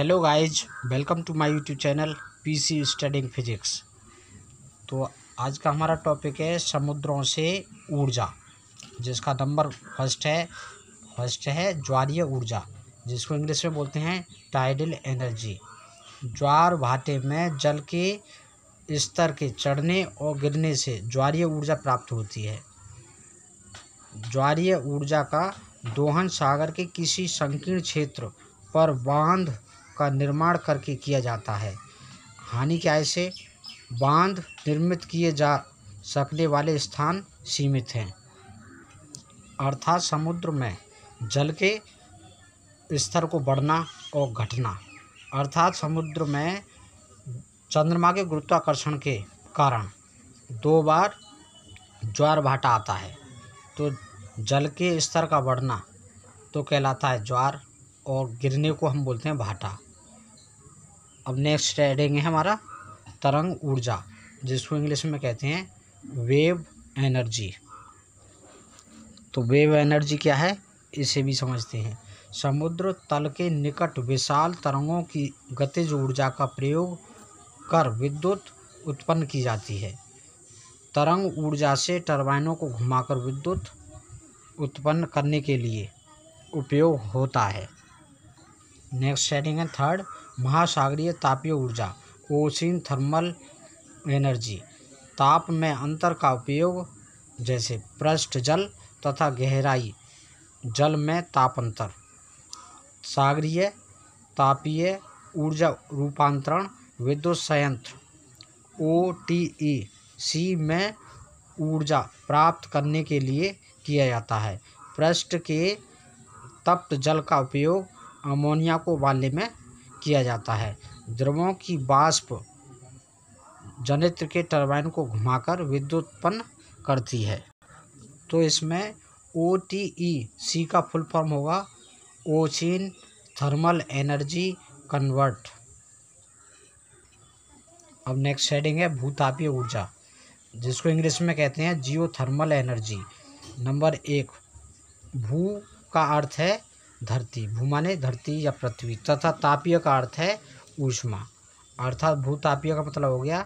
hello guys welcome to my YouTube channel PC studying physics तो आज का हमारा टॉपिक है समुद्रों से ऊर्जा जिसका नंबर फर्स्ट है फर्स्ट है ज्वारीय ऊर्जा जिसको इंग्लिश में बोलते हैं टाइडल एनर्जी ज्वार भाटे में जल के स्तर के चढ़ने और गिरने से ज्वारीय ऊर्जा प्राप्त होती है ज्वारीय ऊर्जा का दोहन सागर के किसी संकीर्ण क्षेत्र पर बांध का निर्माण करके किया जाता है हानि के ऐसे बांध निर्मित किए जा सकने वाले स्थान सीमित हैं अर्थात समुद्र में जल के स्तर को बढ़ना और घटना अर्थात समुद्र में चंद्रमा के गुरुत्वाकर्षण के कारण दो बार ज्वार भाटा आता है तो जल के स्तर का बढ़ना तो कहलाता है ज्वार और गिरने को हम बोलते हैं भाटा अब नेक्स्ट रेडिंग है हमारा तरंग ऊर्जा जिसको इंग्लिश में कहते हैं वेव एनर्जी तो वेव एनर्जी क्या है इसे भी समझते हैं समुद्र तल के निकट विशाल तरंगों की गतिज ऊर्जा का प्रयोग कर विद्युत उत्पन्न की जाती है तरंग ऊर्जा से टरबाइनों को घुमाकर विद्युत उत्पन्न करने के लिए उपयोग होता है नेक्स्ट सेटिंग है थर्ड महासागरीय तापीय ऊर्जा ओसिन थर्मल एनर्जी ताप में अंतर का उपयोग जैसे पृष्ठ जल तथा गहराई जल में ताप अंतर सागरीय तापीय ऊर्जा रूपांतरण विद्युत संयंत्र ओ टी ई सी में ऊर्जा प्राप्त करने के लिए किया जाता है पृष्ठ के तप्त जल का उपयोग अमोनिया को उबालने में किया जाता है द्रवों की बाष्प जनित्र के टरबाइन को घुमाकर विद्युत उत्पन्न करती है तो इसमें ओ टी ई सी का फुल फॉर्म होगा ओचिन थर्मल एनर्जी कन्वर्ट अब नेक्स्ट हेडिंग है भूतापीय ऊर्जा जिसको इंग्लिश में कहते हैं जियो थर्मल एनर्जी नंबर एक भू का अर्थ है धरती भूमाने धरती या पृथ्वी तथा तापीय का अर्थ है ऊष्मा अर्थात भूतापीय का मतलब हो गया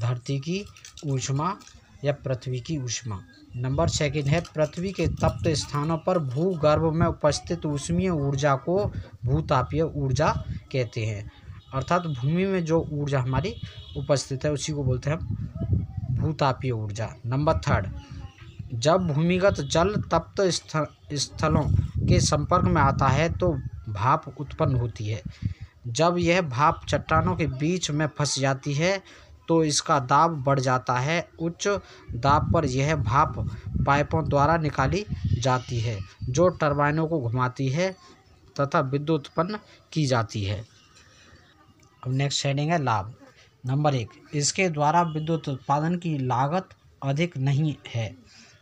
धरती की ऊष्मा या पृथ्वी की ऊष्मा नंबर सेकेंड है पृथ्वी के तप्त स्थानों पर भूगर्भ में उपस्थित ऊष्मीय ऊर्जा को भूतापीय ऊर्जा कहते हैं अर्थात भूमि में जो ऊर्जा हमारी उपस्थित है उसी को बोलते हैं हम भूतापीय ऊर्जा नंबर थर्ड जब भूमिगत जल तप्त स्थलों के संपर्क में आता है तो भाप उत्पन्न होती है जब यह भाप चट्टानों के बीच में फंस जाती है तो इसका दाब बढ़ जाता है उच्च दाब पर यह भाप पाइपों द्वारा निकाली जाती है जो टरबाइनों को घुमाती है तथा विद्युत उत्पन्न की जाती है अब नेक्स्ट हेडिंग है लाभ नंबर एक इसके द्वारा विद्युत उत्पादन की लागत अधिक नहीं है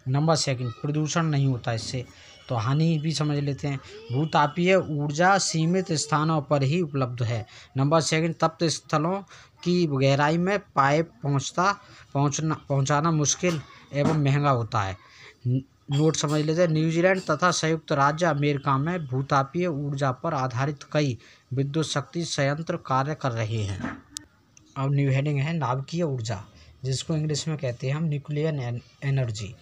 नंबर सेकंड प्रदूषण नहीं होता इससे तो हानि भी समझ लेते हैं भूतापीय ऊर्जा सीमित स्थानों पर ही उपलब्ध है नंबर सेकंड तप्त स्थलों की गहराई में पाइप पहुंचता पहुंचना पहुंचाना मुश्किल एवं महंगा होता है नोट समझ लेते हैं न्यूजीलैंड तथा संयुक्त राज्य अमेरिका में भूतापीय ऊर्जा पर आधारित कई विद्युत शक्ति संयंत्र कार्य कर रहे हैं अब न्यू हेडिंग है नाभिकीय ऊर्जा जिसको इंग्लिश में कहते हैं हम न्यूक्लियर एनर्जी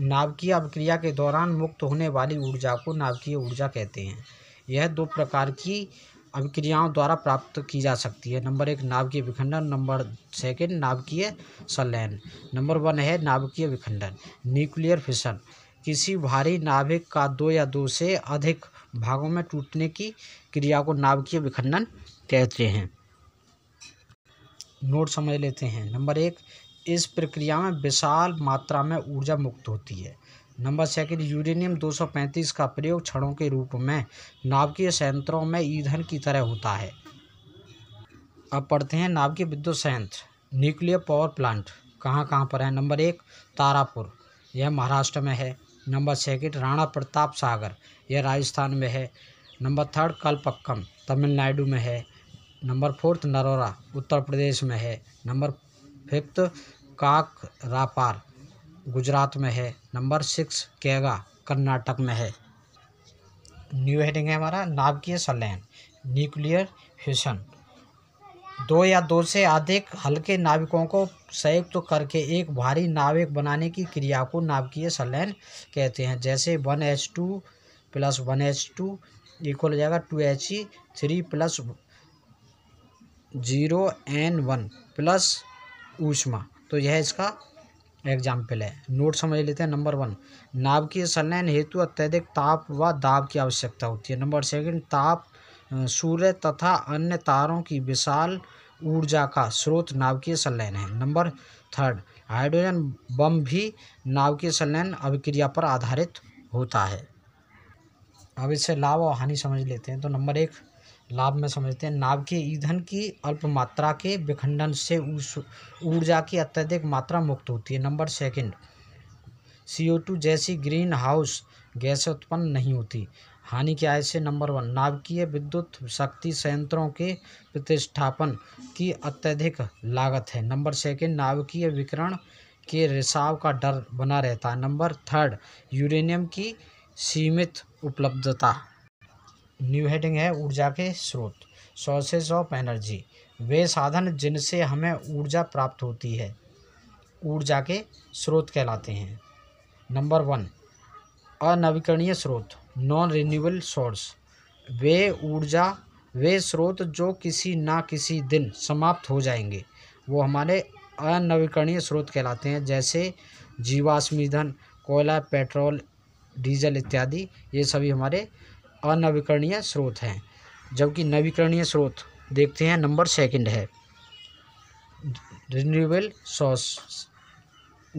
नाभिकीय अभिक्रिया के दौरान मुक्त होने वाली ऊर्जा को नाभिकीय ऊर्जा कहते हैं यह दो प्रकार की अभिक्रियाओं द्वारा प्राप्त की जा सकती है नंबर एक नाभिकीय विखंडन नंबर सेकंड नाभिकीय संलयन नंबर वन है नाभिकीय विखंडन न्यूक्लियर फिशन किसी भारी नाभिक का दो या दो से अधिक भागों में टूटने की क्रिया को नाभिकीय विखंडन कहते हैं नोट समझ लेते हैं नंबर एक इस प्रक्रिया में विशाल मात्रा में ऊर्जा मुक्त होती है नंबर सेकंड यूरेनियम 235 का प्रयोग क्षणों के रूप में नाभिकीय संयंत्रों में ईंधन की तरह होता है अब पढ़ते हैं नाभिकीय विद्युत संयंत्र न्यूक्लियर पावर प्लांट कहाँ कहाँ पर है नंबर एक तारापुर यह महाराष्ट्र में है नंबर सेकंड राणा प्रताप सागर यह राजस्थान में है नंबर थर्ड कलपक्कम तमिलनाडु में है नंबर फोर्थ नरोरा उत्तर प्रदेश में है नंबर फिफ्थ काकरापार गुजरात में है नंबर सिक्स केगा कर्नाटक में है न्यू हेडिंग है हमारा नाभिकीय संलयन न्यूक्लियर फ्यूशन दो या दो से अधिक हल्के नाविकों को संयुक्त तो करके एक भारी नाविक बनाने की क्रिया को नाभिकीय संलयन कहते हैं जैसे one H two plus one H two equal हो जाएगा two H e three plus zero n one plus ऊष्मा तो यह इसका एग्जाम्पल है नोट समझ लेते हैं नंबर वन नाव की संलयन हेतु अत्यधिक ताप व दाब की आवश्यकता होती है नंबर सेकंड ताप सूर्य तथा अन्य तारों की विशाल ऊर्जा का स्रोत नाभिकीय संलयन है नंबर थर्ड हाइड्रोजन बम भी नाभिकीय संलयन अभिक्रिया पर आधारित होता है अब इससे लाभ और हानि समझ लेते हैं तो नंबर एक लाभ में समझते हैं नाव के ईंधन की अल्प मात्रा के विखंडन से ऊर्जा की अत्यधिक मात्रा मुक्त होती है नंबर सेकंड सीओ टू जैसी ग्रीन हाउस गैस उत्पन्न नहीं होती हानि क्या है इससे नंबर वन नावकीय विद्युत शक्ति संयंत्रों के प्रतिष्ठापन की अत्यधिक लागत है नंबर सेकंड नावकीय विकरण के रिसाव का डर बना रहता है नंबर थर्ड यूरेनियम की सीमित उपलब्धता न्यू हेडिंग है ऊर्जा के स्रोत सोर्सेज ऑफ एनर्जी वे साधन जिनसे हमें ऊर्जा प्राप्त होती है ऊर्जा के स्रोत कहलाते हैं नंबर वन अनवीकरणीय स्रोत नॉन रिन्यूएबल सोर्स वे ऊर्जा वे स्रोत जो किसी ना किसी दिन समाप्त हो जाएंगे वो हमारे अनवीकरणीय स्रोत कहलाते हैं जैसे जीवाश्म ईंधन कोयला पेट्रोल डीजल इत्यादि ये सभी हमारे अनवीकरणीय स्रोत हैं जबकि नवीकरणीय स्रोत देखते हैं नंबर सेकंड है रिन्यूएबल सोर्स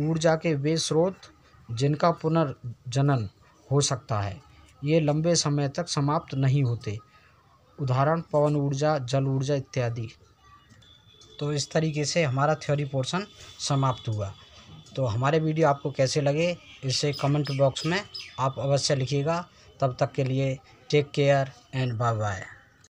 ऊर्जा के वे स्रोत जिनका पुनर्जनन हो सकता है ये लंबे समय तक समाप्त नहीं होते उदाहरण पवन ऊर्जा जल ऊर्जा इत्यादि तो इस तरीके से हमारा थ्योरी पोर्शन समाप्त हुआ तो हमारे वीडियो आपको कैसे लगे इसे कमेंट बॉक्स में आप अवश्य लिखिएगा तब तक के लिए take care and bye by